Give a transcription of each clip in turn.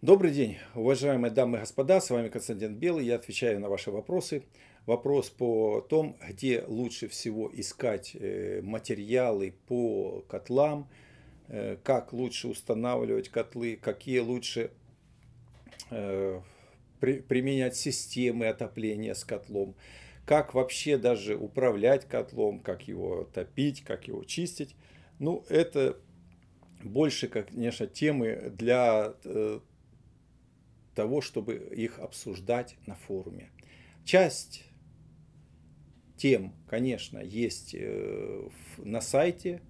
Добрый день, уважаемые дамы и господа, с вами Константин Белый, я отвечаю на ваши вопросы. Вопрос по том, где лучше всего искать э, материалы по котлам, э, как лучше устанавливать котлы, какие лучше э, применять системы отопления с котлом, как вообще даже управлять котлом, как его топить, как его чистить. Ну, это больше, конечно, темы для того, чтобы их обсуждать на форуме. Часть тем, конечно, есть э, на сайте.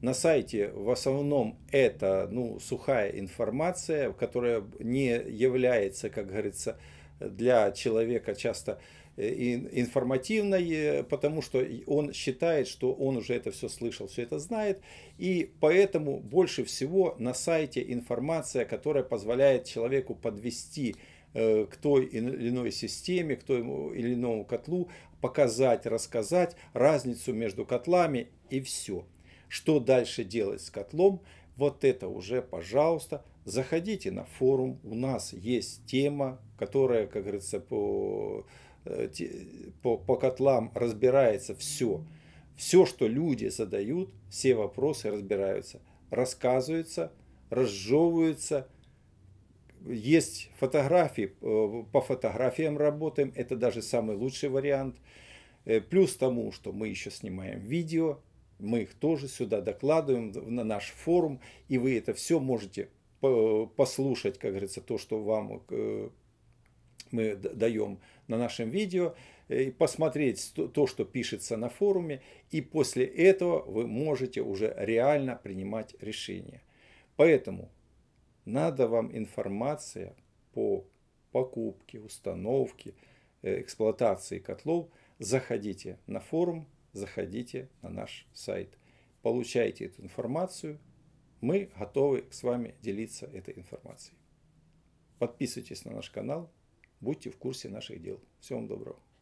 На сайте в основном это ну, сухая информация, которая не является, как говорится, для человека часто э, информативной, потому что он считает, что он уже это все слышал, все это знает. И поэтому больше всего на сайте информация, которая позволяет человеку подвести э, к той или иной системе, к тому или иному котлу, показать, рассказать разницу между котлами и все. Что дальше делать с котлом, вот это уже, пожалуйста, заходите на форум. У нас есть тема, которая, как говорится, по, э, по, по котлам разбирается все. Все, что люди задают, все вопросы разбираются, рассказываются, разжевываются. Есть фотографии, э, по фотографиям работаем, это даже самый лучший вариант. Э, плюс тому, что мы еще снимаем видео, мы их тоже сюда докладываем на наш форум, и вы это все можете э, послушать, как говорится, то, что вам э, мы даем на нашем видео, э, и посмотреть то, что пишется на форуме, и после этого вы можете уже реально принимать решение. Поэтому надо вам информация по покупке, установке, эксплуатации котлов. Заходите на форум заходите на наш сайт, получайте эту информацию. Мы готовы с вами делиться этой информацией. Подписывайтесь на наш канал, будьте в курсе наших дел. Всего вам доброго.